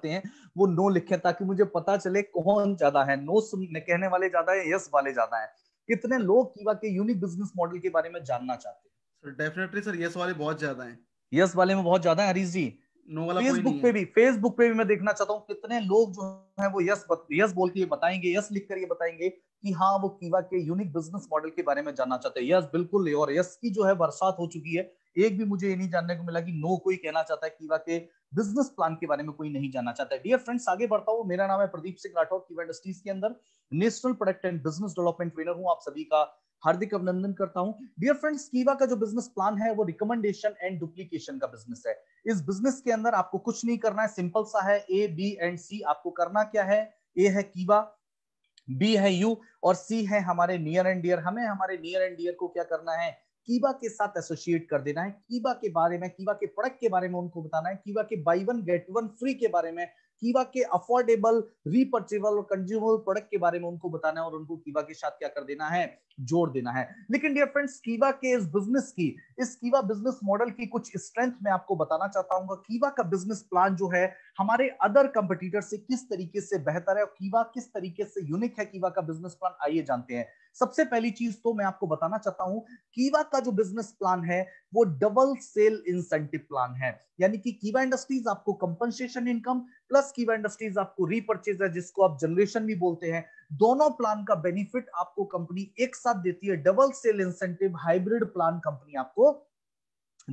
जाते हैं वो नो लिखे ताकि मुझे पता चले कौन ज्यादा है नो कहने वाले ज्यादा है यस वाले ज्यादा है कितने लोग कीवा के यूनिक बिजनेस मॉडल के बारे में जानना चाहते हैं डेफिनेटली सर यस वाले बहुत ज्यादा है यस वाले में बहुत ज्यादा है हरीश जी नो वाला फेसबुक पे भी फेसबुक पे भी मैं देखना चाहता हूँ कितने लोग जो है वो यस यस बोल के ये बताएंगे यस लिख कर ये बताएंगे कि हाँ वो कीवा के यूनिक बिजनेस मॉडल के बारे में जानना चाहते हैं यस बिल्कुल और यस की जो है बरसात हो चुकी है एक भी मुझे ये नहीं जानने को मिला कि नो कोई कहना चाहता है कीवा के बिजनेस प्लान के बारे में कोई नहीं जानना चाहता है डियर फ्रेंड्स आगे बढ़ता हूँ मेरा नाम है प्रदीप सिंह राठौर कीवा इंडस्ट्रीज के अंदर national product and business development trainer हूँ आप सभी का हार्दिक अभिनंदन करता हूँ डियर फ्रेंड्स कीवा का जो बिजनेस प्लान है वो रिकमेंडेशन एंड डुप्लीकेशन का बिजनेस है इस बिजनेस के अंदर आपको कुछ नहीं करना है सिंपल सा है ए बी एंड सी आपको करना क्या है ए है कीवा बी है यू और सी है हमारे नियर एंड डियर हमें हमारे नियर एंड डियर को क्या करना है कीवा के साथ एसोसिएट कर देना है कीवा के बारे में कीवा के प्रोडक्ट के बारे में उनको बताना है कीवा के buy one get one free के बारे में कीवा के अफोर्डेबल रिपर्चेबल और कंज्यूमेबल प्रोडक्ट के बारे में उनको बताना है और उनको कीवा के साथ क्या कर देना है जोड़ देना है लेकिन डियर फ्रेंड्स कीवा के इस बिजनेस की इस कीवा बिजनेस मॉडल की कुछ स्ट्रेंथ मैं आपको बताना चाहता हूँ कीवा का बिजनेस प्लान जो है हमारे अदर कंपटीटर से किस तरीके से बेहतर है और कीवा किस तरीके से यूनिक है कीवा का बिजनेस प्लान आइए जानते हैं सबसे पहली चीज तो मैं आपको बताना चाहता हूं कीवा का जो बिजनेस प्लान है वो डबल सेल इंसेंटिव प्लान है यानी कि कीवा इंडस्ट्रीज आपको compensation income plus Keeva industries आपको रीपर्चेज है जिसको आप जनरेशन भी बोलते हैं दोनों प्लान का बेनिफिट आपको कंपनी एक साथ देती है double sale incentive hybrid plan company आपको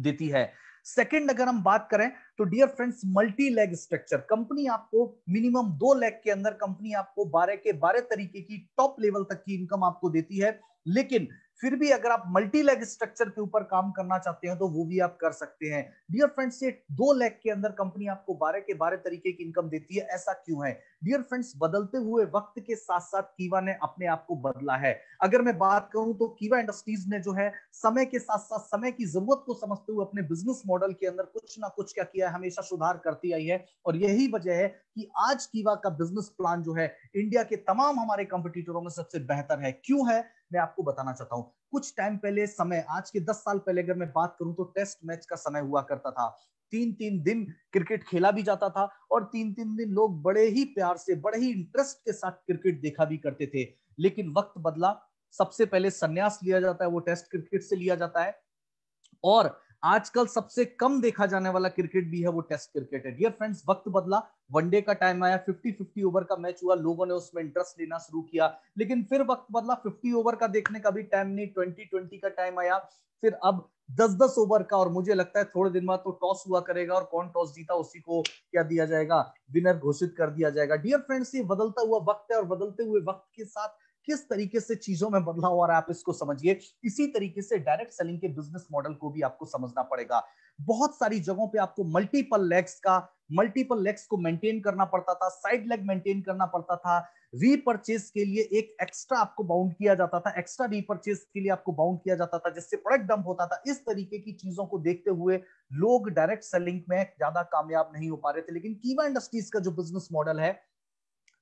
देती है सेकंड अगर हम बात करें तो dear friends multi leg structure company आपको मिनिमम दो लेग के अंदर कंपनी आपको बारह के बारह तरीके की टॉप लेवल तक की इनकम आपको देती है लेकिन फिर भी अगर आप मल्टी लेग स्ट्रक्चर के ऊपर काम करना चाहते हैं तो वो भी आप कर सकते हैं डियर फ्रेंड्स ये दो लेग के अंदर कंपनी आपको बारह के बारह तरीके की इनकम देती है ऐसा क्यों है डियर फ्रेंड्स बदलते हुए वक्त के साथ साथ कीवा ने अपने आप को बदला है अगर मैं बात करूं तो कीवा इंडस्ट्रीज ने जो है समय के साथ साथ समय की जरूरत को समझते हुए अपने बिजनेस मॉडल के अंदर कुछ ना कुछ क्या किया है हमेशा सुधार करती आई है और यही वजह है कि आज कीवा का बिजनेस प्लान जो है इंडिया के तमाम हमारे कंपटीटरों में सबसे बेहतर है क्यों है मैं आपको बताना चाहता हूँ कुछ टाइम पहले समय आज के दस साल पहले अगर मैं बात करूं तो टेस्ट मैच का समय हुआ करता था तीन तीन दिन क्रिकेट खेला भी जाता था और तीन तीन दिन लोग बड़े ही प्यार से बड़े ही इंटरेस्ट के साथ क्रिकेट देखा भी करते थे लेकिन वक्त बदला सबसे पहले संन्यास लिया जाता है वो टेस्ट क्रिकेट से लिया जाता है और आजकल सबसे कम देखा जाने वाला क्रिकेट भी है वो टेस्ट क्रिकेट है डियर फ्रेंड्स वक्त बदला वनडे का टाइम आया 50 50 ओवर का मैच हुआ लोगों ने उसमें इंटरेस्ट लेना शुरू किया लेकिन फिर वक्त बदला 50 ओवर का देखने का भी टाइम नहीं 20 20 का टाइम आया फिर अब दस दस ओवर का और मुझे लगता है थोड़े दिन बाद तो टॉस हुआ करेगा और कौन टॉस जीता उसी को क्या दिया जाएगा विनर घोषित कर दिया जाएगा डियर फ्रेंड्स ये बदलता हुआ वक्त है और बदलते हुए वक्त के साथ किस तरीके से चीजों में बदलाव रहा है आप इसको समझिए इसी तरीके से डायरेक्ट सेलिंग के बिजनेस मॉडल को भी आपको समझना पड़ेगा बहुत सारी जगहों पे आपको मल्टीपल लेग्स का मल्टीपल लेग्स को मेंटेन करना पड़ता था साइड लेग मेंटेन करना पड़ता था रीपरचेज के लिए एक एक्स्ट्रा आपको बाउंड किया जाता था एक्स्ट्रा रीपरचेज के लिए आपको बाउंड किया जाता था जिससे प्रोडक्ट डंप होता था इस तरीके की चीजों को देखते हुए लोग डायरेक्ट सेलिंग में ज्यादा कामयाब नहीं हो पा रहे थे लेकिन कीवा इंडस्ट्रीज का जो बिजनेस मॉडल है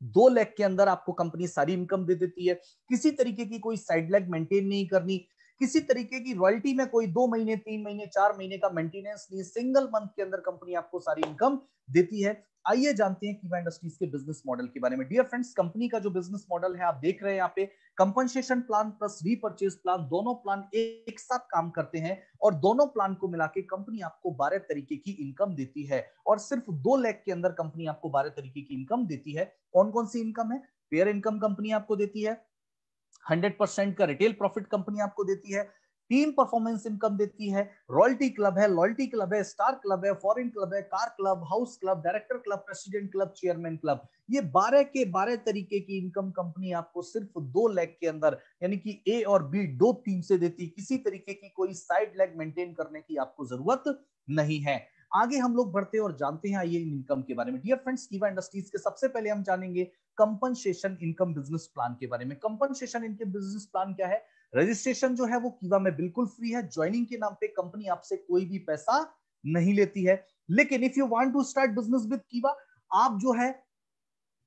दो लेख के अंदर आपको कंपनी सारी इनकम दे देती है किसी तरीके की कोई साइड लेग मेंटेन नहीं करनी किसी तरीके की रॉयल्टी में कोई दो महीने तीन महीने चार महीने का मेंटेनेंस नहीं सिंगल मंथ के अंदर कंपनी आपको सारी इनकम देती है आइए जानते हैं कीवा इंडस्ट्रीज के बिजनेस मॉडल के बारे में डियर फ्रेंड्स कंपनी का जो बिजनेस मॉडल है आप देख रहे हैं यहाँ पे compensation plan plus repurchase plan दोनों प्लान एक साथ काम करते हैं और दोनों प्लान को मिला के कंपनी आपको बारह तरीके की इनकम देती है और सिर्फ दो लैख के अंदर कंपनी आपको बारह तरीके की इनकम देती है कौन कौन सी इनकम है पेयर इनकम कंपनी आपको देती है हंड्रेड का रिटेल प्रॉफिट कंपनी आपको देती है टीम परफॉर्मेंस इनकम देती है रॉयल्टी क्लब है लॉयल्टी क्लब है स्टार क्लब है फॉरेन क्लब है car club house club director club president club chairman club ये बारह के बारह तरीके की इनकम कंपनी आपको सिर्फ दो लेग के अंदर यानी कि ए और बी दो टीम से देती किसी तरीके की कोई साइड लेग मेंटेन करने की आपको जरूरत नहीं है आगे हम लोग बढ़ते हैं और जानते हैं आइए इनकम के बारे में डियर फ्रेंड्स कीवा इंडस्ट्रीज के सबसे पहले हम जानेंगे कंपनसेशन इनकम बिजनेस प्लान के बारे में कंपनसेशन इनकम बिजनेस प्लान क्या है रजिस्ट्रेशन जो है वो कीवा में बिल्कुल फ्री है ज्वाइनिंग के नाम पे कंपनी आपसे कोई भी पैसा नहीं लेती है लेकिन if you want to start business with Keeva आप जो है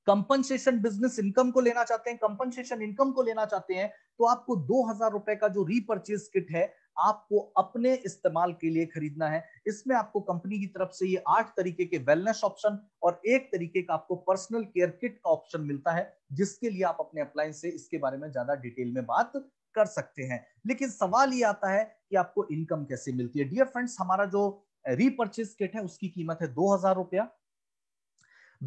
कंपनसेशन बिजनेस इनकम को लेना चाहते हैं कंपनसेशन इनकम को लेना चाहते हैं तो आपको दो हजार रुपए का जो रीपर्चेज किट है आपको अपने इस्तेमाल के लिए खरीदना है इसमें आपको कंपनी की तरफ से ये आठ तरीके के वेलनेस ऑप्शन और एक तरीके का आपको पर्सनल केयर किट का ऑप्शन मिलता है जिसके लिए आप अपने अप्लाइंस से इसके बारे में ज्यादा डिटेल में बात कर सकते हैं लेकिन सवाल ये आता है कि आपको इनकम कैसे मिलती है डियर फ्रेंड्स हमारा जो रीपर्चेज किट है उसकी कीमत है दो हजार रुपया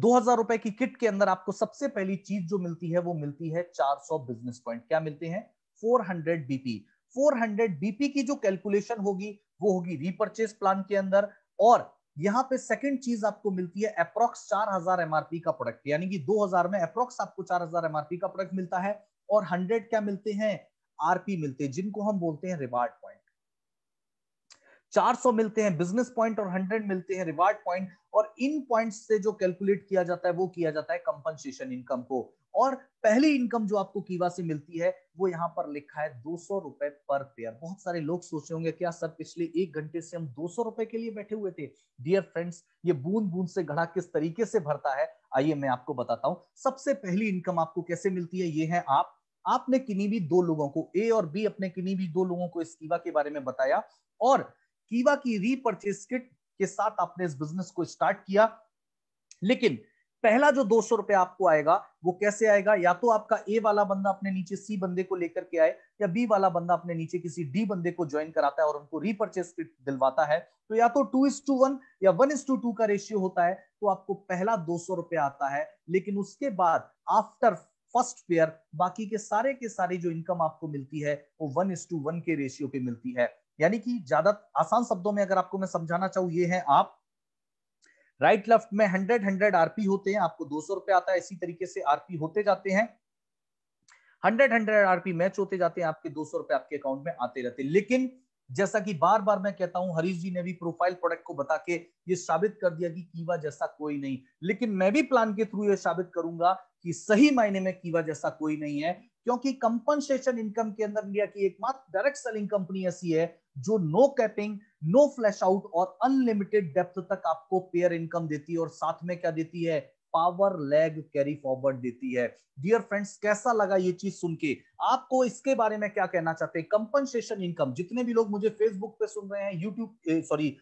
दो हजार रुपए की किट के अंदर आपको सबसे पहली चीज जो मिलती है वो मिलती है 400 बिजनेस पॉइंट क्या मिलते हैं 400 बीपी 400 बीपी की जो कैलकुलेशन होगी वो होगी रीपर्चेज प्लान के अंदर और यहाँ पे सेकंड चीज आपको मिलती है अप्रोक्स 4000 एमआरपी का प्रोडक्ट यानी कि 2000 में अप्रोक्स आपको 4000 एमआरपी का प्रोडक्ट मिलता है और 100 क्या मिलते हैं आरपी मिलते हैं जिनको हम बोलते हैं रिवार्ड पॉइंट 400 मिलते हैं बिजनेस पॉइंट और 100 मिलते हैं रिवार्ड पॉइंट और इन पॉइंट्स से जो कैलकुलेट किया जाता है वो किया जाता है कंपनसेशन इनकम को और पहली इनकम जो आपको कीवा से मिलती है वो यहाँ पर लिखा है दो सौ रुपए पर पेयर बहुत सारे लोग सोच होंगे क्या सर पिछले एक घंटे से हम दो सौ रुपए के लिए बैठे हुए थे डियर फ्रेंड्स ये बूंद बूंद से घड़ा किस तरीके से भरता है आइए मैं आपको बताता हूं सबसे पहली इनकम आपको कैसे मिलती है ये है आप आपने किन्हीं भी दो लोगों को ए और बी अपने किन्हीं भी दो लोगों को इस कीवा के बारे में बताया और कीवा की रीपरचेज किट के साथ आपने इस बिजनेस को स्टार्ट किया लेकिन पहला जो दो सौ रुपया आपको आएगा वो कैसे आएगा या तो आपका ए वाला बंदा अपने नीचे सी बंदे को लेकर के आए या बी वाला बंदा अपने नीचे किसी डी बंदे को ज्वाइन कराता है और उनको रीपर्चेस किट दिलवाता है तो या तो टू इज टू वन या वन इज टू टू का रेशियो होता है तो आपको पहला दो सौ रुपया आता है लेकिन उसके बाद आफ्टर फर्स्ट पेयर बाकी के सारे के सारे जो इनकम आपको मिलती है वो वन इज टू वन के रेशियो पे मिलती है यानी कि ज्यादा आसान शब्दों में अगर आपको मैं समझाना चाहूँ ये है आप राइट लेफ्ट में हंड्रेड हंड्रेड आरपी होते हैं आपको दो सौ रुपए आता है इसी तरीके से आरपी होते जाते हैं हंड्रेड हंड्रेड आरपी मैच होते जाते हैं आपके दो सौ रुपए आपके अकाउंट में आते रहते हैं लेकिन जैसा कि बार बार मैं कहता हूं हरीश जी ने भी प्रोफाइल प्रोडक्ट को बता के ये साबित कर दिया कि कीवा जैसा कोई नहीं लेकिन मैं भी प्लान के थ्रू ये साबित करूंगा कि सही मायने में कीवा जैसा कोई नहीं है क्योंकि कंपनसेशन इनकम के अंदर इंडिया की एकमात्र डायरेक्ट सेलिंग कंपनी ऐसी है जो no capping no flush out और अनलिमिटेड डेप्थ तक आपको पेयर इनकम देती है और साथ में क्या देती है पावर लेग कैरी फॉरवर्ड देती है डियर फ्रेंड्स कैसा लगा ये चीज सुन के आपको इसके बारे में क्या कहना चाहते हैं कंपनसेशन इनकम जितने भी लोग मुझे फेसबुक पे सुन रहे हैं यूट्यूब सॉरी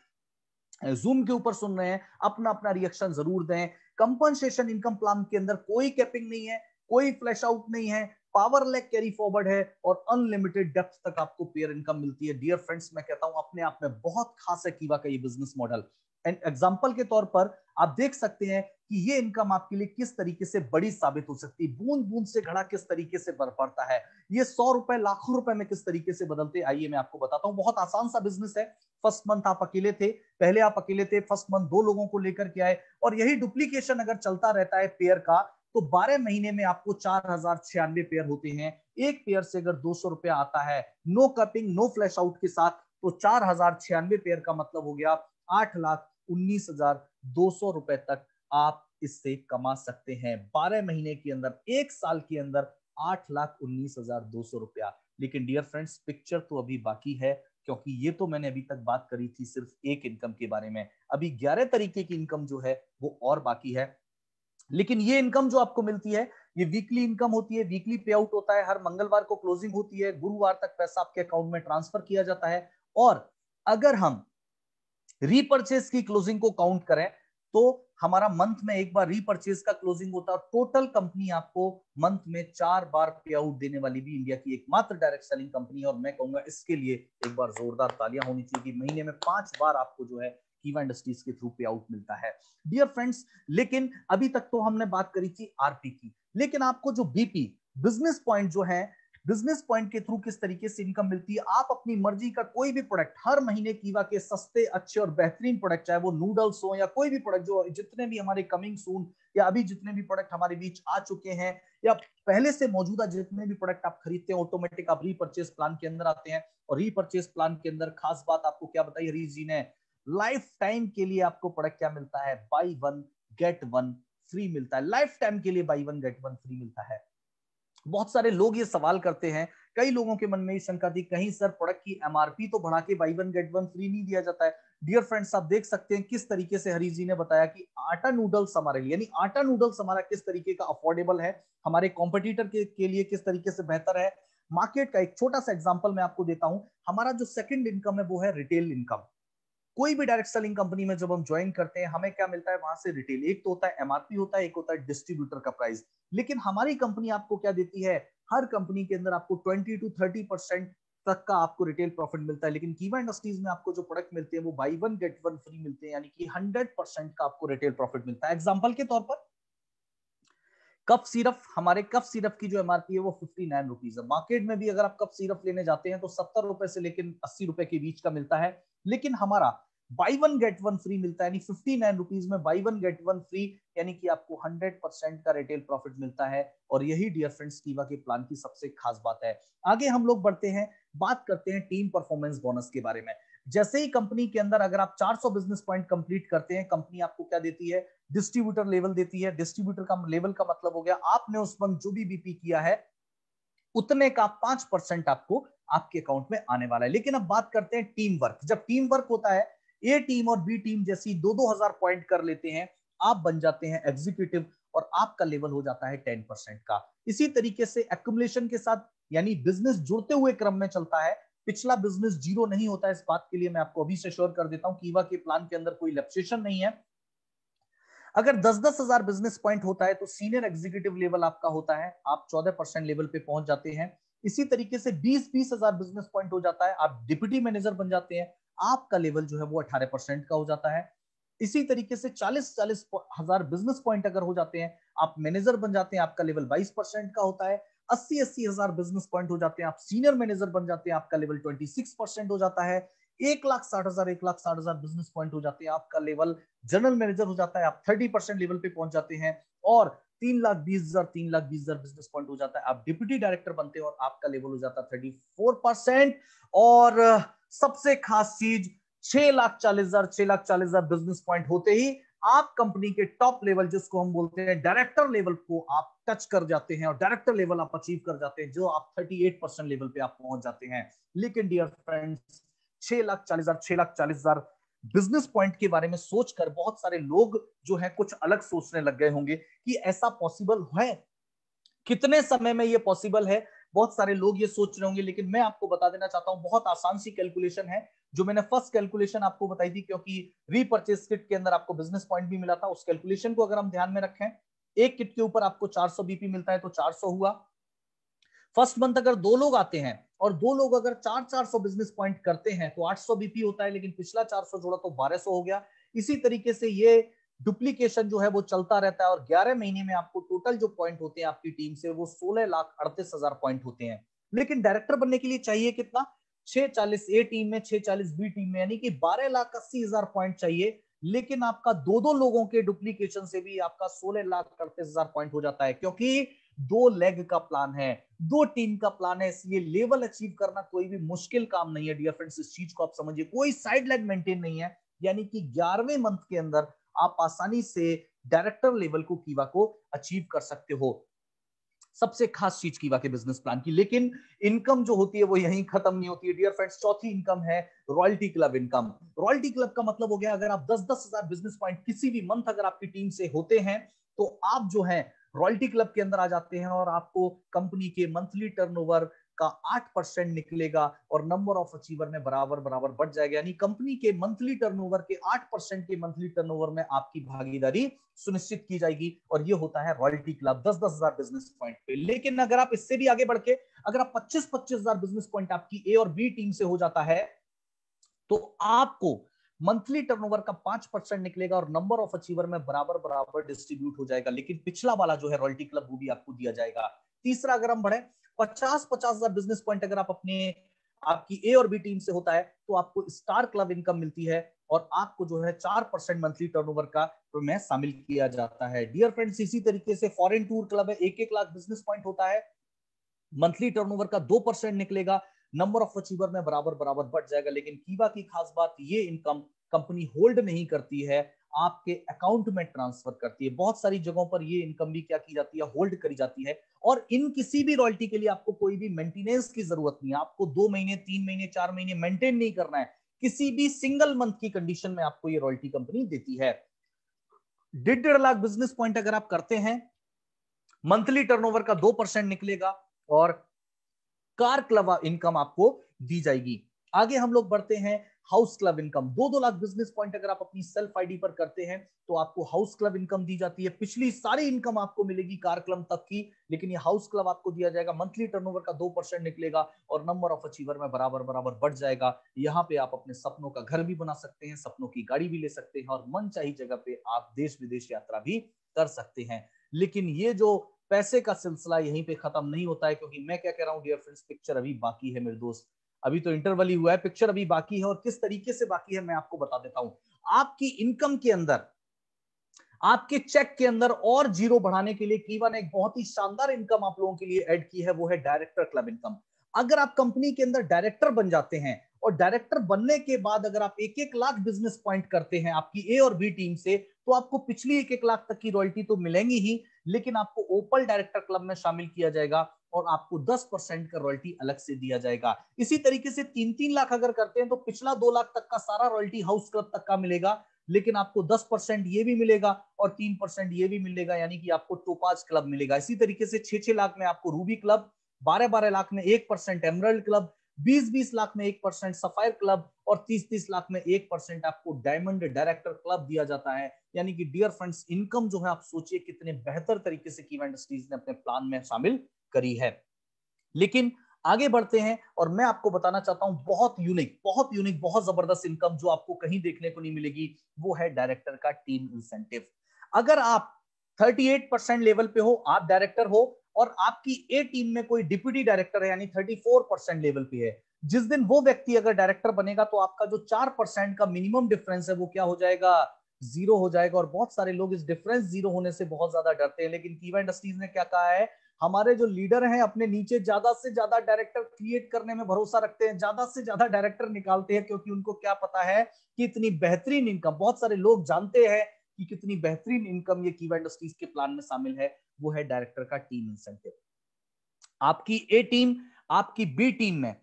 जूम के ऊपर सुन रहे हैं अपना अपना रिएक्शन जरूर दें कंपनसेशन इनकम प्लान के अंदर कोई कैपिंग नहीं है कोई फ्लैश आउट नहीं है पावर लेग कैरी फॉरवर्ड है और अनलिमिटेड डेप्थ तक आपको पेयर इनकम मिलती है डियर फ्रेंड्स मैं कहता हूं अपने आप में बहुत खास है कीवा का ये बिजनेस मॉडल एंड एग्जाम्पल के तौर पर आप देख सकते हैं कि ये इनकम आपके लिए किस तरीके से बड़ी साबित हो सकती है बूंद बूंद से घड़ा किस तरीके से बर पड़ता है ये सौ रुपए लाखों रुपए में किस तरीके से बदलते आइए मैं आपको बताता हूँ बहुत आसान सा बिजनेस है फर्स्ट मंथ आप अकेले थे पहले आप अकेले थे फर्स्ट मंथ दो लोगों को लेकर के आए और यही डुप्लीकेशन अगर चलता रहता है पेयर का तो बारह महीने में आपको चार हजार छियानवे पेयर होते हैं एक पेयर से अगर दो सौ रुपया आता है no capping no flush out के साथ तो चार हजार छियानवे पेयर का मतलब हो गया आठ लाख उन्नीस हजार दो सौ रुपए तक आप इससे कमा सकते हैं बारह महीने के अंदर एक साल के अंदर आठ लाख उन्नीस हजार दो सौ रुपया लेकिन डियर फ्रेंड्स पिक्चर तो अभी बाकी है क्योंकि ये तो मैंने अभी तक बात करी थी सिर्फ एक इनकम के बारे में अभी ग्यारह तरीके की इनकम जो है वो और बाकी है लेकिन ये इनकम जो आपको मिलती है ये वीकली इनकम होती है वीकली पे आउट होता है हर मंगलवार को क्लोजिंग होती है गुरुवार तक पैसा आपके अकाउंट में ट्रांसफर किया जाता है और अगर हम रीपर्चेस की क्लोजिंग को काउंट करें तो हमारा मंथ में एक बार रीपरचेज का क्लोजिंग होता है टोटल कंपनी आपको मंथ में चार बार पे आउट देने वाली भी इंडिया की एकमात्र डायरेक्ट सेलिंग कंपनी है और मैं कहूंगा इसके लिए एक बार जोरदार तालियां होनी चाहिए कि महीने में पांच बार आपको जो है कीवा इंडस्ट्रीज के थ्रू पे आउट मिलता है डियर फ्रेंड्स लेकिन अभी तक तो हमने बात करी थी आरपी की लेकिन आपको जो बीपी बिजनेस पॉइंट जो है बिजनेस पॉइंट के थ्रू किस तरीके से इनकम मिलती है आप अपनी मर्जी का कोई भी प्रोडक्ट हर महीने कीवा के सस्ते अच्छे और बेहतरीन प्रोडक्ट चाहे वो नूडल्स हो या कोई भी प्रोडक्ट जो जितने भी हमारे कमिंग सून या अभी जितने भी प्रोडक्ट हमारे बीच आ चुके हैं या पहले से मौजूदा जितने भी प्रोडक्ट आप खरीदते हैं ऑटोमेटिक आप रीपर्चेज प्लान के अंदर आते हैं और रीपर्चेज प्लान के अंदर खास बात आपको क्या बताइए रीज जी ने लाइफ टाइम के लिए आपको प्रोडक्ट क्या मिलता है buy one get one free मिलता है लाइफ टाइम के लिए buy one get one free मिलता है बहुत सारे लोग ये सवाल करते हैं कई लोगों के मन में शंका थी कहीं सर प्रोडक्ट की एमआरपी तो बढ़ा के buy one get one free नहीं दिया जाता है डियर फ्रेंड्स आप देख सकते हैं किस तरीके से हरीश जी ने बताया कि आटा नूडल्स हमारे लिए यानी आटा नूडल्स हमारा किस तरीके का अफोर्डेबल है हमारे कॉम्पिटिटर के, के लिए किस तरीके से बेहतर है मार्केट का एक छोटा सा एग्जाम्पल मैं आपको देता हूं हमारा जो सेकेंड इनकम है वो है रिटेल इनकम कोई भी डायरेक्ट सेलिंग कंपनी में जब हम ज्वाइन करते हैं हमें क्या मिलता है वहां से रिटेल एक तो होता है एमआरपी होता है एक होता है डिस्ट्रीब्यूटर का प्राइस लेकिन हमारी कंपनी आपको क्या देती है हर कंपनी के अंदर आपको ट्वेंटी टू थर्टी परसेंट तक का आपको रिटेल प्रॉफिट मिलता है लेकिन कीवा इंडस्ट्रीज में आपको जो प्रोडक्ट मिलते हैं वो buy one get one free मिलते हैं यानी कि हंड्रेड परसेंट का आपको रिटेल प्रॉफिट मिलता है एग्जाम्पल के तौर पर कप सिरप हमारे कप सिरप की जो एमआरपी है वो फिफ्टी नाइन रुपीज है मार्केट में भी अगर आप कप सिरप लेने जाते हैं तो सत्तर रुपए से लेकिन अस्सी रुपए के बीच का मिलता है लेकिन हमारा buy one get one free मिलता है यानी फिफ्टी नाइन रुपीज में buy one get one free यानी कि आपको हंड्रेड परसेंट का रिटेल प्रॉफिट मिलता है और यही डियर फ्रेंड्स कीवा के प्लान की सबसे खास बात है आगे हम लोग बढ़ते हैं बात करते हैं टीम परफॉर्मेंस बोनस के बारे में जैसे ही कंपनी के अंदर अगर आप 400 बिजनेस पॉइंट कंप्लीट करते हैं कंपनी आपको क्या देती है डिस्ट्रीब्यूटर लेवल देती है डिस्ट्रीब्यूटर का लेवल का मतलब हो गया आपने उस वक्त जो भी बीपी किया है उतने का पांच परसेंट आपको आपके अकाउंट में आने वाला है लेकिन अब बात करते हैं टीम वर्क जब टीम वर्क होता है ए टीम और बी टीम जैसी दो दो हजार पॉइंट कर लेते हैं आप बन जाते हैं एग्जीक्यूटिव और आपका लेवल हो जाता है टेन परसेंट का इसी तरीके से एक्यूमुलेशन के साथ यानी बिजनेस जुड़ते हुए क्रम में चलता है पिछला बिजनेस जीरो नहीं होता है इस बात के लिए मैं आपको अभी से श्योर कर देता हूं कीवा के प्लान के अंदर कोई लेप्सेशन नहीं है अगर दस दस हजार बिजनेस पॉइंट होता है तो सीनियर एग्जीक्यूटिव लेवल आपका होता है आप चौदह परसेंट लेवल पे पहुंच जाते हैं इसी तरीके से बीस बीस हजार बिजनेस पॉइंट हो जाता है आप डिप्यूटी मैनेजर बन जाते हैं आपका लेवल जो है वो अठारह परसेंट का हो जाता है इसी तरीके से चालीस चालीस हजार बिजनेस पॉइंट अगर हो जाते हैं आप मैनेजर बन जाते हैं आपका लेवल बाईस परसेंट का होता है अस्सी अस्सी हजार बिजनेस पॉइंट हो जाते हैं आप सीनियर मैनेजर बन जाते हैं आपका लेवल ट्वेंटी परसेंट हो जाता है एक लाख साठ हजार एक लाख साठ हजार बिजनेस पॉइंट हो जाते हैं आपका लेवल जनरल मैनेजर हो जाता है आप थर्टी परसेंट लेवल पे पहुंच जाते हैं और तीन लाख बीस हजार तीन लाख बीस हजार बिजनेस पॉइंट हो जाता है आप डिप्यूटी डायरेक्टर बनते हैं और आपका लेवल हो जाता है थर्टी फोर परसेंट और सबसे खास चीज छह लाख चालीस हजार छह लाख चालीस हजार बिजनेस पॉइंट होते ही आप कंपनी के टॉप लेवल जिसको हम बोलते हैं डायरेक्टर लेवल को आप टच कर जाते हैं और डायरेक्टर लेवल आप अचीव कर जाते हैं जो आप 38 परसेंट लेवल पे आप पहुंच जाते हैं लेकिन डियर फ्रेंड्स छह लाख चालीस हजार छह लाख चालीस हजार बिजनेस पॉइंट के बारे में सोचकर बहुत सारे लोग जो है कुछ अलग सोचने लग गए होंगे कि ऐसा पॉसिबल है कितने समय में ये पॉसिबल है बहुत सारे लोग ये सोच रहे होंगे लेकिन मैं आपको बता देना चाहता हूँ बहुत आसान सी कैलकुलेशन है जो मैंने फर्स्ट कैलकुलेशन आपको बताई थी क्योंकि रीपर्चेज किट के अंदर आपको बिजनेस पॉइंट भी मिला था उस कैलकुलेशन को अगर हम ध्यान में रखें एक किट के ऊपर आपको 400 बीपी मिलता है तो 400 हुआ फर्स्ट मंथ अगर दो लोग आते हैं और दो लोग अगर चार चार सौ बिजनेस पॉइंट करते हैं तो सौ बीपी होता है लेकिन पिछला सौ जोड़ा तो सौ हो गया इसी तरीके से ये डुप्लीकेशन जो है वो चलता रहता है और 11 महीने में आपको टोटल जो पॉइंट होते हैं आपकी टीम से वो सोलह लाख अड़तीस हजार पॉइंट होते हैं लेकिन डायरेक्टर बनने के लिए चाहिए कितना छह चालीस ए टीम में छह चालीस बी टीम में यानी कि बारह लाख अस्सी हजार पॉइंट चाहिए लेकिन आपका दो दो लोगों के डुप्लीकेशन से भी आपका सोलह लाख अड़तीस हजार पॉइंट हो जाता है क्योंकि दो लेग का प्लान है दो टीम का प्लान है इसलिए लेवल अचीव करना कोई भी मुश्किल काम नहीं है डियर फ्रेंड्स इस चीज को आप समझिए कोई साइड लेग मेंटेन नहीं है यानी कि ग्यारहवें मंथ के अंदर आप आसानी से डायरेक्टर लेवल को कीवा को अचीव कर सकते हो सबसे खास चीज कीवा के बिजनेस प्लान की लेकिन इनकम जो होती है वो यहीं खत्म नहीं होती है डियर फ्रेंड्स चौथी इनकम है royalty club income royalty club का मतलब हो गया अगर आप दस दस हजार बिजनेस पॉइंट किसी भी मंथ अगर आपकी टीम से होते हैं तो आप जो है रॉयल्टी क्लब के अंदर आ जाते हैं और आपको कंपनी के मंथली टर्नओवर का आठ परसेंट निकलेगा और नंबर ऑफ अचीवर में बराबर बराबर बढ़ जाएगा यानी कंपनी के मंथली टर्नओवर के आठ परसेंट के मंथली टर्नओवर में आपकी भागीदारी सुनिश्चित की जाएगी और ये होता है रॉयल्टी क्लब दस दस हजार बिजनेस पॉइंट पे लेकिन अगर आप इससे भी आगे बढ़ के अगर आप पच्चीस पच्चीस हजार बिजनेस पॉइंट आपकी ए और बी टीम से हो जाता है तो आपको मंथली टर्नओवर का पांच परसेंट निकलेगा और नंबर ऑफ अचीवर में बराबर बराबर डिस्ट्रीब्यूट हो जाएगा लेकिन पिछला वाला जो है रॉयल्टी क्लब वो भी आपको दिया जाएगा तीसरा अगर हम बढ़े पचास पचास हजार बिजनेस पॉइंट अगर आप अपने आपकी ए और बी टीम से होता है तो आपको स्टार क्लब इनकम मिलती है और आपको जो है चार परसेंट मंथली टर्नओवर का तो मैं शामिल किया जाता है डियर फ्रेंड्स इसी तरीके से फॉरेन टूर क्लब है एक एक लाख बिजनेस पॉइंट होता है मंथली टर्नओवर का दो परसेंट निकलेगा नंबर ऑफ अचीवर में बराबर बराबर बढ़ जाएगा लेकिन कीवा की खास बात ये इनकम कंपनी होल्ड नहीं करती है आपके अकाउंट में ट्रांसफर करती है बहुत सारी जगहों पर ये इनकम भी क्या की जाती है होल्ड करी जाती है और इन किसी भी रॉयल्टी के लिए आपको कोई भी मेंटेनेंस की जरूरत नहीं है आपको दो महीने तीन महीने चार महीने मेंटेन नहीं करना है किसी भी सिंगल मंथ की कंडीशन में आपको ये रॉयल्टी कंपनी देती है डेढ़ डेढ़ लाख बिजनेस पॉइंट अगर आप करते हैं मंथली टर्नओवर का दो परसेंट निकलेगा और कार क्लब इनकम आपको दी जाएगी आगे हम लोग बढ़ते हैं हाउस क्लब इनकम दो दो लाख बिजनेस पॉइंट अगर आप अपनी सेल्फ आईडी पर करते हैं तो आपको हाउस क्लब इनकम दी जाती है पिछली सारी इनकम आपको मिलेगी कार क्लब तक की लेकिन ये हाउस क्लब आपको दिया जाएगा मंथली टर्नओवर का दो परसेंट निकलेगा और नंबर ऑफ अचीवर में बराबर बराबर बढ़ जाएगा यहाँ पे आप अपने सपनों का घर भी बना सकते हैं सपनों की गाड़ी भी ले सकते हैं और मन जगह पे आप देश विदेश यात्रा भी कर सकते हैं लेकिन ये जो पैसे का सिलसिला यहीं पे खत्म नहीं होता है क्योंकि मैं क्या कह रहा हूँ डियर फ्रेंड्स पिक्चर अभी बाकी है मेरे दोस्त अभी तो इंटरवल ही हुआ है पिक्चर अभी बाकी है और किस तरीके से बाकी है मैं आपको बता देता हूं आपकी इनकम के अंदर आपके चेक के अंदर और जीरो बढ़ाने के लिए कीवा ने एक बहुत ही शानदार इनकम आप लोगों के लिए ऐड की है वो है डायरेक्टर क्लब इनकम अगर आप कंपनी के अंदर डायरेक्टर बन जाते हैं और डायरेक्टर बनने के बाद अगर आप एक एक लाख बिजनेस पॉइंट करते हैं आपकी ए और बी टीम से तो आपको पिछली एक एक लाख तक की रॉयल्टी तो मिलेंगी ही लेकिन आपको ओपल डायरेक्टर क्लब में शामिल किया जाएगा और आपको 10 परसेंट का रॉयल्टी अलग से दिया जाएगा इसी तरीके से तीन तीन लाख अगर करते हैं तो पिछला दो लाख तक का सारा रॉयल्टी हाउस क्लब तक का मिलेगा लेकिन आपको 10 परसेंट ये भी मिलेगा और तीन परसेंट ये भी मिलेगा यानी कि आपको टोपाज क्लब मिलेगा इसी तरीके से छह छह लाख में आपको रूबी क्लब बारह बारह लाख में एक परसेंट क्लब बीस बीस लाख में एक परसेंट सफायर क्लब और तीस तीस लाख में एक परसेंट आपको डायमंड डायरेक्टर क्लब दिया जाता है यानी कि डियर फ्रेंड्स इनकम जो है आप सोचिए कितने बेहतर तरीके से की ने अपने प्लान में शामिल करी है लेकिन आगे बढ़ते हैं और मैं आपको बताना चाहता हूं बहुत यूनिक बहुत यूनिक बहुत जबरदस्त इनकम जो आपको कहीं देखने को नहीं मिलेगी वो है डायरेक्टर का टीम इंसेंटिव अगर आप 38 परसेंट लेवल पे हो आप डायरेक्टर हो और आपकी ए टीम में कोई डिप्यूटी डायरेक्टर है यानी 34 परसेंट लेवल पे है जिस दिन वो व्यक्ति अगर डायरेक्टर बनेगा तो आपका जो चार परसेंट का मिनिमम डिफरेंस है वो क्या हो जाएगा जीरो हो जाएगा और बहुत सारे लोग इस डिफरेंस जीरो होने से बहुत ज्यादा डरते हैं लेकिन इंडस्ट्रीज ने क्या कहा है हमारे जो लीडर हैं अपने नीचे ज्यादा से ज्यादा डायरेक्टर क्रिएट करने में भरोसा रखते हैं ज्यादा से ज्यादा डायरेक्टर निकालते हैं क्योंकि उनको क्या पता है कि इतनी बेहतरीन इनकम बहुत सारे लोग जानते हैं कि कितनी बेहतरीन इनकम ये कीवा इंडस्ट्रीज के प्लान में शामिल है वो है डायरेक्टर का टीम इंसेंटिव आपकी ए टीम आपकी बी टीम में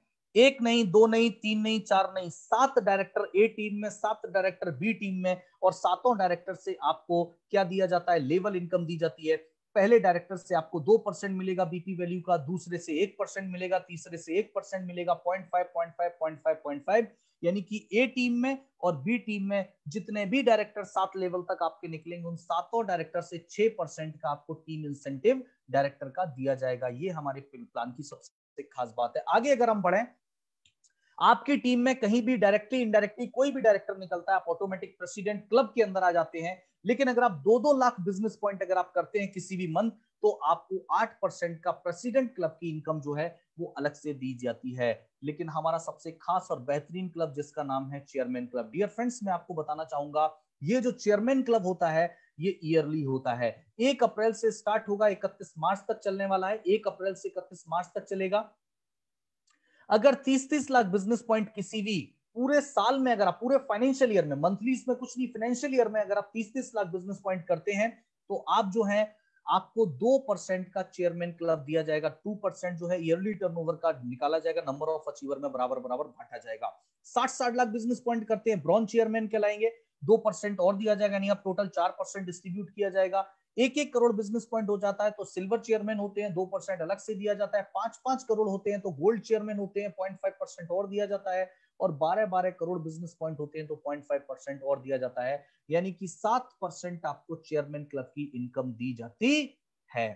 एक नहीं दो नहीं तीन नहीं चार नहीं सात डायरेक्टर ए टीम में सात डायरेक्टर बी टीम में और सातों डायरेक्टर से आपको क्या दिया जाता है लेवल इनकम दी जाती है पहले डायरेक्टर से आपको दो परसेंट मिलेगा बीपी वैल्यू का दूसरे से एक परसेंट मिलेगा तीसरे से एक परसेंट मिलेगा point five point five point five point five यानी कि ए टीम में और बी टीम में जितने भी डायरेक्टर सात लेवल तक आपके निकलेंगे उन सातों डायरेक्टर से छह परसेंट का आपको टीम इंसेंटिव डायरेक्टर का दिया जाएगा ये हमारे प्लान की सबसे खास बात है आगे अगर हम बढ़े आपकी टीम में कहीं भी डायरेक्टली इनडायरेक्टली कोई भी डायरेक्टर निकलता है आप ऑटोमेटिक प्रेसिडेंट क्लब के अंदर आ जाते हैं लेकिन अगर आप दो दो लाख बिजनेस पॉइंट अगर आप करते हैं किसी भी मंथ तो आपको आठ परसेंट का प्रेसिडेंट क्लब की इनकम जो है वो अलग से दी जाती है लेकिन हमारा सबसे खास और बेहतरीन क्लब जिसका नाम है चेयरमैन क्लब डियर फ्रेंड्स मैं आपको बताना चाहूंगा ये जो चेयरमैन क्लब होता है ये ईयरली होता है एक अप्रैल से स्टार्ट होगा इकतीस मार्च तक चलने वाला है एक अप्रैल से इकतीस मार्च तक चलेगा अगर तीस तीस लाख बिजनेस पॉइंट किसी भी पूरे साल में अगर आप पूरे फाइनेंशियल ईयर में मंथली इसमें कुछ नहीं फाइनेंशियल ईयर में अगर आप तीस तीस लाख बिजनेस पॉइंट करते हैं तो आप जो है आपको दो परसेंट का चेयरमैन क्लब दिया जाएगा टू परसेंट जो है ईयरली टर्नओवर का निकाला जाएगा नंबर ऑफ अचीवर में बराबर बराबर बांटा जाएगा साठ साठ लाख बिजनेस पॉइंट करते हैं ब्रॉन्ज चेयरमैन कहलाएंगे दो परसेंट और दिया जाएगा यानी अब टोटल चार परसेंट डिस्ट्रीब्यूट किया जाएगा एक एक करोड़ बिजनेस पॉइंट हो जाता है तो सिल्वर चेयरमैन होते हैं दो परसेंट अलग से दिया जाता है पांच पांच करोड़ होते हैं तो गोल्ड चेयरमैन होते हैं पॉइंट फाइव परसेंट और दिया जाता है और बारह बारह करोड़ बिजनेस पॉइंट होते हैं तो पॉइंट फाइव परसेंट और दिया जाता है यानी कि सात परसेंट आपको चेयरमैन क्लब की इनकम दी जाती है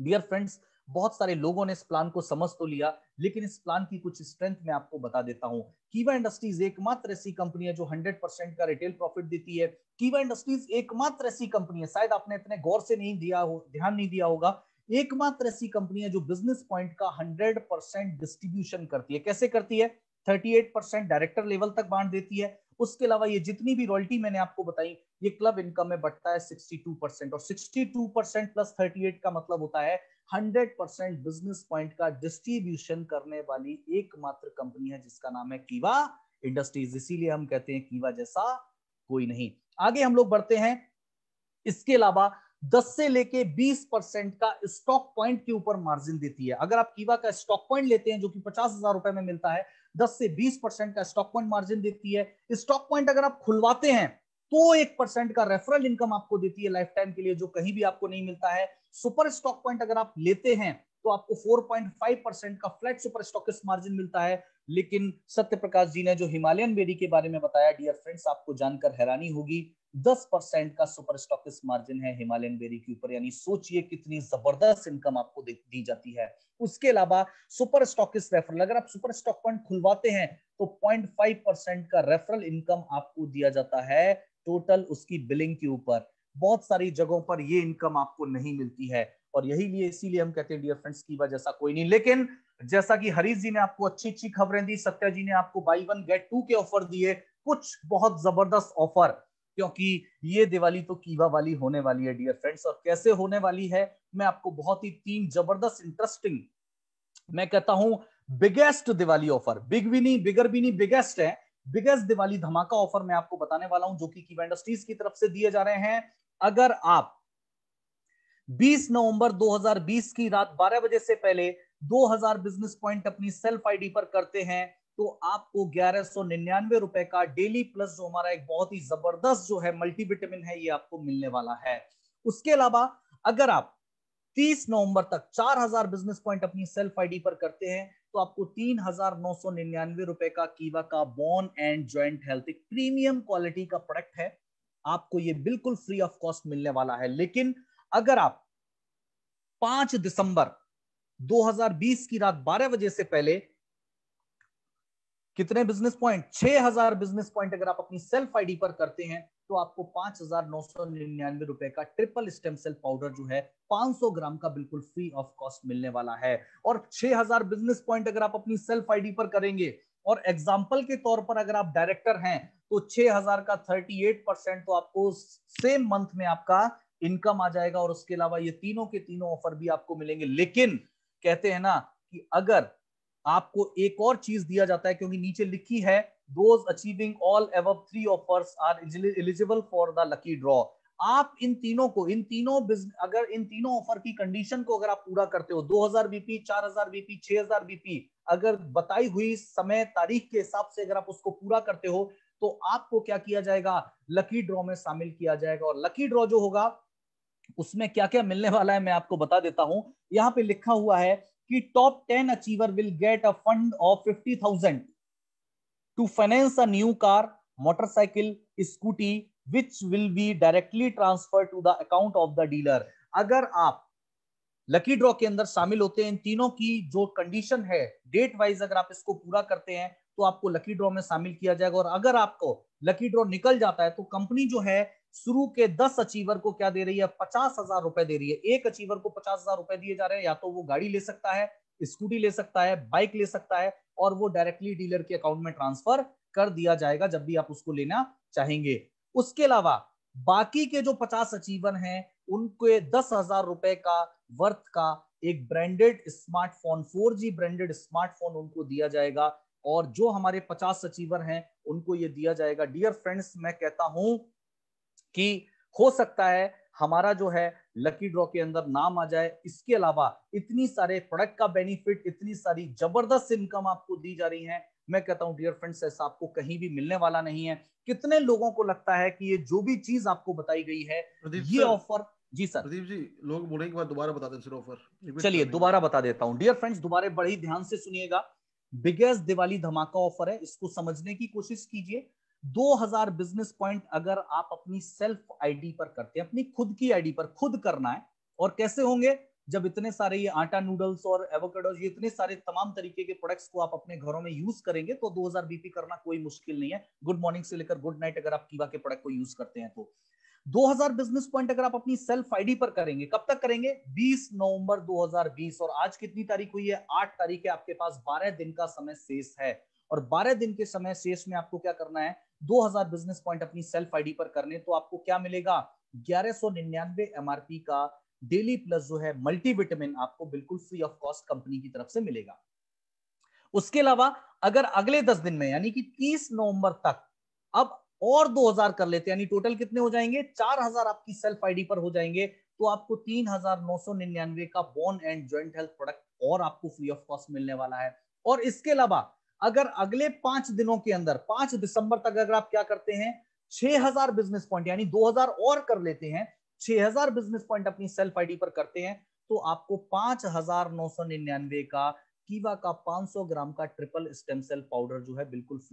डियर फ्रेंड्स बहुत सारे लोगों ने इस प्लान को समझ तो लिया लेकिन इस प्लान की कुछ स्ट्रेंथ मैं आपको बता देता हूं कीवा इंडस्ट्रीज एकमात्र ऐसी कंपनी है जो 100 परसेंट का रिटेल प्रॉफिट देती है कीवा इंडस्ट्रीज एकमात्र ऐसी कंपनी है शायद आपने इतने गौर से नहीं दिया हो ध्यान नहीं दिया होगा एकमात्र ऐसी कंपनी है जो बिजनेस पॉइंट का हंड्रेड परसेंट डिस्ट्रीब्यूशन करती है कैसे करती है थर्टी परसेंट डायरेक्टर लेवल तक बांट देती है उसके अलावा ये जितनी भी रॉयल्टी मैंने आपको बताई ये क्लब इनकम में बढ़ता है 62 परसेंट और 62 परसेंट प्लस 38 का मतलब होता है हंड्रेड परसेंट बिजनेस पॉइंट का डिस्ट्रीब्यूशन करने वाली एकमात्र कंपनी है जिसका नाम है कीवा इंडस्ट्रीज इसीलिए हम कहते हैं कीवा जैसा कोई नहीं आगे हम लोग बढ़ते हैं इसके अलावा 10 से लेके 20 परसेंट का स्टॉक पॉइंट के ऊपर मार्जिन देती है अगर आप कीवा का स्टॉक पॉइंट लेते हैं जो कि पचास हजार रुपए में मिलता है 10 से 20 परसेंट का स्टॉक पॉइंट मार्जिन देती है स्टॉक पॉइंट अगर आप खुलवाते हैं तो एक परसेंट का रेफरल इनकम आपको देती है लाइफ टाइम के लिए जो कहीं भी आपको नहीं मिलता है सुपर स्टॉक पॉइंट अगर आप लेते हैं तो आपको 4.5 परसेंट का फ्लैट सुपर स्टॉक मार्जिन मिलता है लेकिन सत्य प्रकाश जी ने जो हिमालयन बेरी के बारे में बताया डियर फ्रेंड्स आपको जानकर हैरानी होगी 10 परसेंट का सुपर स्टॉकिस मार्जिन है हिमालयन बेरी के ऊपर यानी सोचिए कितनी जबरदस्त इनकम आपको दी जाती है उसके अलावा सुपर स्टॉक रेफरल अगर आप सुपर स्टॉक पॉइंट खुलवाते हैं तो पॉइंट परसेंट का रेफरल इनकम आपको दिया जाता है टोटल उसकी बिलिंग के ऊपर बहुत सारी जगहों पर ये इनकम आपको नहीं मिलती है और यही लिए इसीलिए हम कहते हैं डियर फ्रेंड्स की वजह कोई नहीं लेकिन जैसा कि हरीश जी ने आपको अच्छी अच्छी खबरें दी सत्या जी ने आपको बाई वन गेट टू के ऑफर दिए कुछ बहुत जबरदस्त ऑफर क्योंकि ये दिवाली तो कीवा वाली होने वाली है डियर फ्रेंड्स और कैसे होने वाली है मैं आपको बहुत ही तीन जबरदस्त इंटरेस्टिंग मैं कहता हूं बिगेस्ट दिवाली ऑफर बिग भी नहीं बिगर भी नहीं बिगेस्ट है बिगेस्ट दिवाली धमाका ऑफर मैं आपको बताने वाला हूं जो कि की इंडस्ट्रीज की तरफ से दिए जा रहे हैं अगर आप 20 नवंबर 2020 की रात 12 बजे से पहले 2000 बिजनेस पॉइंट अपनी सेल्फ आईडी पर करते हैं तो आपको ग्यारह सौ निन्यानवे रुपए का डेली प्लस जो हमारा एक बहुत ही जबरदस्त जो है मल्टीविटामिन है ये आपको मिलने वाला है उसके अलावा अगर आप 30 नवंबर तक 4000 बिजनेस पॉइंट अपनी सेल्फ आईडी पर करते हैं तो आपको तीन हजार नौ सौ निन्यानवे रुपए का कीवा का बोन एंड ज्वाइंट हेल्थ एक प्रीमियम क्वालिटी का प्रोडक्ट है आपको ये बिल्कुल फ्री ऑफ कॉस्ट मिलने वाला है लेकिन अगर आप पांच दिसंबर 2020 की रात 12 बजे से पहले कितने बिजनेस पॉइंट 6000 बिजनेस पॉइंट अगर आप अपनी सेल्फ आईडी पर करते हैं तो आपको पांच हजार नौ सौ निन्यानवे रुपए का ट्रिपल स्टेम सेल पाउडर जो है 500 ग्राम का बिल्कुल फ्री ऑफ कॉस्ट मिलने वाला है और 6000 बिजनेस पॉइंट अगर आप अपनी सेल्फ आईडी पर करेंगे और एग्जाम्पल के तौर पर अगर आप डायरेक्टर हैं तो 6000 का 38 परसेंट तो आपको सेम मंथ में आपका इनकम आ जाएगा और उसके अलावा ये तीनों के तीनों ऑफर भी आपको मिलेंगे लेकिन कहते हैं ना कि अगर आपको एक और चीज दिया जाता है क्योंकि नीचे लिखी है those achieving all of three offers are eligible for the lucky draw आप इन तीनों को इन तीनों अगर इन तीनों ऑफर की कंडीशन को अगर आप पूरा करते हो 2000 बीपी 4000 बीपी 6000 बीपी अगर बताई हुई समय तारीख के हिसाब से अगर आप उसको पूरा करते हो तो आपको क्या किया जाएगा लकी ड्रॉ में शामिल किया जाएगा और लकी ड्रॉ जो होगा उसमें क्या क्या मिलने वाला है मैं आपको बता देता हूं यहाँ पे लिखा हुआ है कि top ten achiever will get a fund of fifty thousand to finance a new car motorcycle scooty which will be directly transfer to the account of the dealer अगर आप लकी ड्रॉ के अंदर शामिल होते हैं इन तीनों की जो कंडीशन है डेट वाइज अगर आप इसको पूरा करते हैं तो आपको लकी ड्रॉ में शामिल किया जाएगा और अगर आपको लकी ड्रॉ निकल जाता है तो कंपनी जो है शुरू के दस अचीवर को क्या दे रही है पचास हजार रुपए दे रही है एक अचीवर को पचास हजार रुपए दिए जा रहे हैं या तो वो गाड़ी ले सकता है स्कूटी ले सकता है बाइक ले सकता है और वो डायरेक्टली डीलर के अकाउंट में ट्रांसफर कर दिया जाएगा जब भी आप उसको लेना चाहेंगे उसके अलावा बाकी के जो पचास अचीवर हैं उनके दस हजार रुपए का वर्थ का एक branded smartphone four branded smartphone उनको दिया जाएगा और जो हमारे पचास अचीवर हैं उनको ये दिया जाएगा डियर फ्रेंड्स मैं कहता हूं कि हो सकता है हमारा जो है लकी ड्रॉ के अंदर नाम आ जाए इसके अलावा इतनी सारे प्रोडक्ट का बेनिफिट इतनी सारी जबरदस्त इनकम आपको दी जा रही है मैं कहता हूं डियर फ्रेंड्स ऐसा आपको कहीं भी मिलने वाला नहीं है कितने लोगों को लगता है कि ये जो भी चीज आपको बताई गई है ये ऑफर जी सर प्रदीप जी लोग बोले एक बार दोबारा बता दें सर ऑफर चलिए दोबारा बता देता हूँ डियर फ्रेंड्स दोबारा बड़े ध्यान से सुनिएगा बिगेस्ट दिवाली धमाका ऑफर है इसको समझने की कोशिश कीजिए 2000 बिजनेस पॉइंट अगर आप अपनी सेल्फ आईडी पर करते हैं अपनी खुद की आईडी पर खुद करना है और कैसे होंगे जब इतने सारे ये आटा नूडल्स और एवोकेडोज ये इतने सारे तमाम तरीके के प्रोडक्ट्स को आप अपने घरों में यूज करेंगे तो 2000 बीपी करना कोई मुश्किल नहीं है गुड मॉर्निंग से लेकर गुड नाइट अगर आप कीवा के प्रोडक्ट को यूज करते हैं तो 2000 बिजनेस पॉइंट अगर आप अपनी सेल्फ आईडी पर करेंगे कब तक करेंगे 20 नवंबर 2020 और आज कितनी तारीख हुई है 8 तारीख है आपके पास 12 दिन का समय शेष है और 12 दिन के समय शेष में आपको क्या करना है 2000 बिजनेस पॉइंट अपनी सेल्फ आईडी पर करने तो आपको क्या मिलेगा ग्यारह सौ एमआरपी का डेली प्लस जो है मल्टीविटामिन आपको बिल्कुल फ्री ऑफ कॉस्ट कंपनी की तरफ से मिलेगा उसके अलावा अगर अगले दस दिन में यानी कि तीस नवंबर तक अब और 2000 कर लेते यानी टोटल कितने हो जाएंगे 4000 आपकी सेल्फ आईडी पर हो जाएंगे तो आपको 3999 का bone and joint health product और आपको फ्री ऑफ कॉस्ट मिलने वाला है और इसके अलावा अगर अगले पांच दिनों के अंदर पांच दिसंबर तक अगर आप क्या करते हैं 6000 बिजनेस पॉइंट यानी 2000 और कर लेते हैं 6000 बिजनेस पॉइंट अपनी सेल्फ आईडी पर करते हैं तो आपको निन्यानवे का कीवा का सौ ग्राम का ट्रिपल स्टेम सेल पाउडर जो है बिल्कुल फ्री